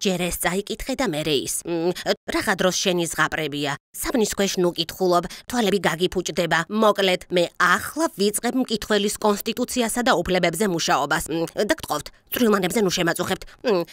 ჯერეს წაიკითხე და მერე ის. რაღა დროს შენი ზღაპრებია? საბნის ქვეშ ნუკითხულობ, თვალები გაგიფუჭდება. მოკლედ, მე ახლა ვიწყებ მკითხველის კონსტიტუციასა და უფლებებზე მუშაობას. და გთხოვთ, წრიმანებზე ნუ შემაწუხებთ.